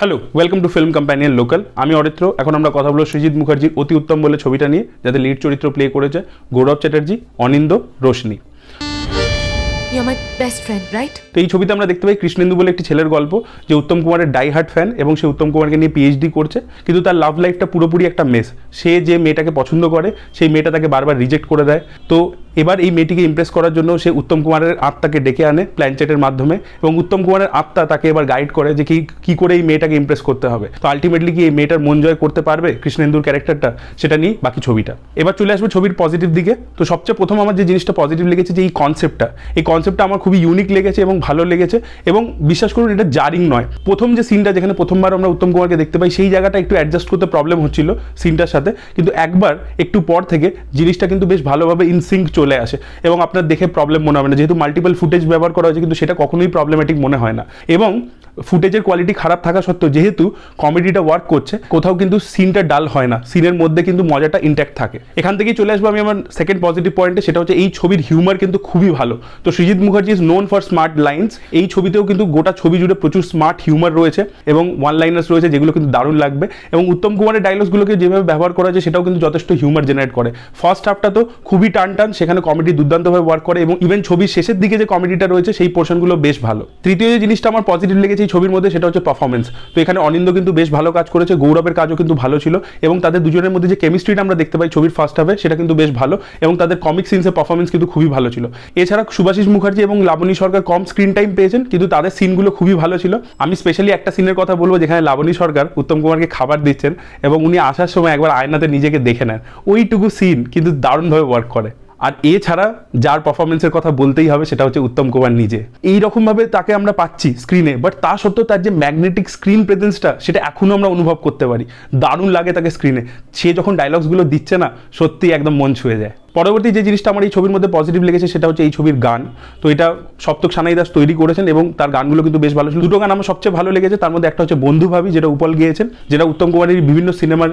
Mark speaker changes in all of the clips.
Speaker 1: hello welcome to film companion local আমি অরিত্র এখন আমরা কথা বলবো সৃজিৎ মুখার্জির অতি উত্তম বলে ছবিটা নিয়ে যাতে লিড চরিত্র প্লে করেছে গৌরব চ্যাটার্জি অনিন্দ রোশনি তো এই ছবিতে আমরা দেখতে পাই কৃষ্ণেন্দু বলে একটি ছেলের গল্প যে উত্তম কুমারের ডাই হার্ট ফ্যান এবং সে উত্তম কুমারকে নিয়ে পিএইচডি করছে কিন্তু তার লাভ লাইফটা পুরোপুরি একটা মেস সে যে মেয়েটাকে পছন্দ করে সেই মেয়েটা তাকে বারবার রিজেক্ট করে দেয় তো এবার এই মেয়েটিকে ইমপ্রেস করার জন্য সে উত্তম কুমারের আত্মাকে ডেকে আনে প্ল্যানচেটের মাধ্যমে এবং উত্তম কুমারের আত্মা তাকে এবার গাইড করে যে কি করে এই মেয়েটাকে ইমপ্রেস করতে হবে তো আলটিমেটলি কি এই মেয়েটার মন জয় করতে পারবে কৃষ্ণেন্দুর ক্যারেক্টারটা সেটা নিয়ে বাকি ছবিটা এবার চলে আসবে ছবির পজিটিভ দিকে তো সবচেয়ে প্রথম আমার যে জিনিসটা পজিটিভ লেগেছে যে এই কনসেপ্টটা এই কনসেপ্টটা আমার খুবই ইউনিক লেগেছে এবং ভালো লেগেছে এবং বিশ্বাস করুন এটা জারিং নয় প্রথম যে সিনটা যেখানে প্রথমবার আমরা উত্তম কুমারকে দেখতে পাই সেই জায়গাটা একটু অ্যাডজাস্ট করতে প্রবলেম হচ্ছিল সিনটার সাথে কিন্তু একবার একটু পর থেকে জিনিসটা কিন্তু বেশ ভালোভাবে ইনসিঙ্ক চলে চলে আসে এবং আপনার দেখে প্রবলেম মনে হবে না যেহেতু মাল্টিপল ফুটেজ ব্যবহার করা হয়েছে কিন্তু সেটা কখনোই প্রবলেমেটিক মনে হয় না এবং ফুটেজের কোয়ালিটি খারাপ থাকা সত্ত্বেও যেহেতু কমেডিটা ওয়ার্ক করছে কোথাও কিন্তু সিনটা ডাল হয় না সিনের মধ্যে কিন্তু মজাটা ইন্ট্যাক্ট থাকে এখান থেকেই চলে আসবো আমি আমার সেকেন্ড পজিটিভ পয়েন্টে সেটা হচ্ছে এই ছবির হিউমার কিন্তু খুবই ভালো তো Srijit Mukherjee is known for smart lines এই ছবিতেও কিন্তু গোটা ছবি জুড়ে প্রচুর স্মার্ট হিউমার রয়েছে এবং ওয়ান লাইনার্স রয়েছে যেগুলো কিন্তু দারুণ লাগবে এবং উত্তম কুমারের ডায়লগসগুলোকে যেভাবে ব্যবহার করা হয়েছে সেটাও কিন্তু যথেষ্ট হিউমার জেনারেট করে ফার্স্ট হাফটা তো খুবই টান টান সেখানে কমেডি দুর্দান্তভাবে ওয়ার্ক করে এবং ইভেন ছবির শেষের দিকে যে কমেডিটা রয়েছে সেই পোর্শনগুলো বেশ ভালো তৃতীয় যে জিনিসটা আমার পজিটিভ লেগেছে এই ছবির মধ্যে সেটা হচ্ছে পারফরমেন্স তো এখানে অনিন্দ কিন্তু বেশ ভালো কাজ করেছে গৌরবের কাজও কিন্তু ভালো ছিল এবং তাদের দুজনের মধ্যে যে কেমিস্ট্রিটা আমরা দেখতে পাই ছবির ফার্স্ট হাফে সেটা কিন্তু বেশ ভালো এবং তাদের কমিক সিনসের পারফরমেন্স কিন্তু খুবই ভালো ছিল এছাড়া সুভাষিস মুখার্জি এবং লাবণী সরকার কম স্ক্রিন টাইম পেয়েছেন কিন্তু তাদের সিনগুলো খুবই ভালো ছিল আমি স্পেশালি একটা সিনের কথা বলবো যেখানে লাবণী সরকার উত্তম কুমারকে খাবার দিচ্ছেন এবং উনি আসার সময় একবার আয়নাতে নিজেকে দেখে নেন ওইটুকু সিন কিন্তু দারুণভাবে ওয়ার্ক করে আর এছাড়া যার পারফরমেন্সের কথা বলতেই হবে সেটা হচ্ছে উত্তম কুমার নিজে এইরকমভাবে তাকে আমরা পাচ্ছি স্ক্রিনে বাট তা সত্ত্বেও তার যে ম্যাগনেটিক স্ক্রিন প্রেজেন্সটা সেটা এখনও আমরা অনুভব করতে পারি দারুণ লাগে তাকে স্ক্রিনে সে যখন ডায়লগসগুলো দিচ্ছে না সত্যি একদম মন ছুঁয়ে যায় পরবর্তী যে জিনিসটা আমার এই ছবির মধ্যে পজিটিভ লেগেছে সেটা হচ্ছে এই ছবির গান তো এটা সপ্তক সানাই দাস তৈরি করেছেন এবং তার গানগুলো কিন্তু বেশ ভালো ছিল দুটো গান আমার সবচেয়ে ভালো লেগেছে তার মধ্যে একটা হচ্ছে বন্ধু ভাবি যেটা উপল গিয়েছেন যেটা উত্তম কুমারের বিভিন্ন সিনেমার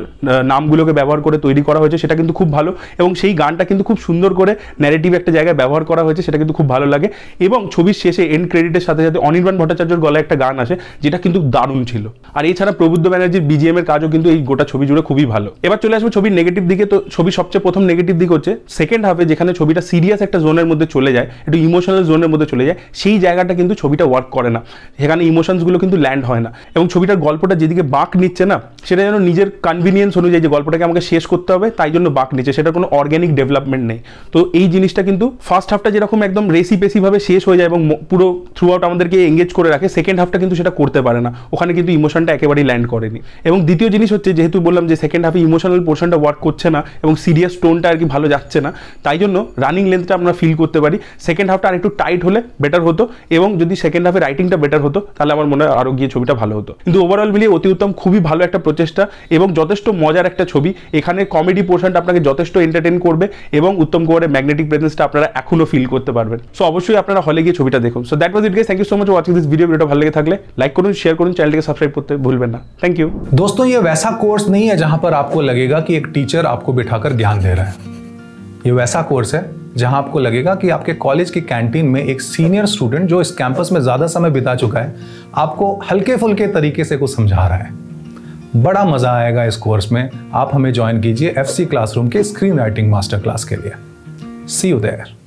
Speaker 1: নামগুলোকে ব্যবহার করে তৈরি করা হয়েছে সেটা কিন্তু খুব ভালো এবং সেই গানটা কিন্তু খুব সুন্দর করে ন্যারেটিভ একটা জায়গায় ব্যবহার করা হয়েছে সেটা কিন্তু খুব ভালো লাগে এবং ছবির শেষে এন্ড ক্রেডিটের সাথে সাথে অনির্বাণ ভট্টাচার্যর গলায় একটা গান আসে যেটা কিন্তু দারুণ ছিল আর এছাড়া প্রবুদ্ধ ব্যানার্জির বিজিএম এর কাজও কিন্তু এই গোটা ছবি জুড়ে খুবই ভালো এবার চলে আসবো ছবির নেগেটিভ দিকে তো ছবি সবচেয়ে প্রথম নেগেটিভ দিক হচ্ছে সেকেন্ড হাফে যেখানে ছবিটা সিরিয়াস একটা জোনের মধ্যে চলে যায় একটু ইমোশনাল জোনের মধ্যে চলে যায় সেই জায়গাটা কিন্তু ছবিটা ওয়ার্ক করে না সেখানে ইমোশনসগুলো কিন্তু ল্যান্ড হয় না এবং ছবিটার গল্পটা যেদিকে বাঁক নিচ্ছে না সেটা যেন নিজের কনভিনিয়েন্স অনুযায়ী যে গল্পটাকে আমাকে শেষ করতে হবে তাই জন্য বাঁক নিচ্ছে সেটা কোনো অর্গ্যানিক ডেভেলপমেন্ট নেই তো এই জিনিসটা কিন্তু ফার্স্ট হাফটা যেরকম একদম রেসি পেসিভাবে শেষ হয়ে যায় এবং পুরো থ্রু আউট আমাদেরকে এঙ্গেজ করে রাখে সেকেন্ড হাফটা কিন্তু সেটা করতে পারে না ওখানে কিন্তু ইমোশনটা একেবারেই ল্যান্ড করেনি এবং দ্বিতীয় জিনিস হচ্ছে যেহেতু বললাম যে সেকেন্ড হাফে ইমোশনাল পোর্শনটা ওয়ার্ক করছে না এবং সিরিয়াস টোনটা আর কি ভালো যাচ্ছে না না তাই জন্য রানিং লেন্থটা আমরা ফিল করতে পারি সেকেন্ড হাফটা আর একটু টাইট হলে বেটার হতো এবং যদি সেকেন্ড হাফে রাইটিংটা বেটার হতো তাহলে আমার মনে হয় আরও গিয়ে ছবিটা ভালো হতো কিন্তু ওভারঅল মিলিয়ে অতি উত্তম খুবই ভালো একটা প্রচেষ্টা এবং যথেষ্ট মজার একটা ছবি এখানে কমেডি পোর্শনটা আপনাকে যথেষ্ট এন্টারটেন করবে এবং উত্তম কুমারের ম্যাগনেটিক প্রেজেন্সটা আপনারা এখনও ফিল করতে পারবেন সো অবশ্যই আপনারা হলে গিয়ে ছবিটা দেখুন so that was it guess thank you so much watching this video video भाई लगे थकले लाइक करूँ शेयर करूँ चैनल के सब्सक्राइब करते भूलें ना थैंक यू
Speaker 2: दोस्तों ये वैसा कोर्स नहीं है जहाँ पर आपको लगेगा कि एक टीचर आपको बिठाकर ज्ञान दे रहा है ये वैसा कोर्स है जहां आपको लगेगा कि आपके कॉलेज की कैंटीन में एक सीनियर स्टूडेंट जो इस कैंपस में ज़्यादा समय बिता चुका है आपको हल्के फुल्के तरीके से कुछ समझा रहा है बड़ा मज़ा आएगा इस कोर्स में आप हमें ज्वाइन कीजिए एफ क्लासरूम के स्क्रीन राइटिंग मास्टर क्लास के लिए सी यू देयर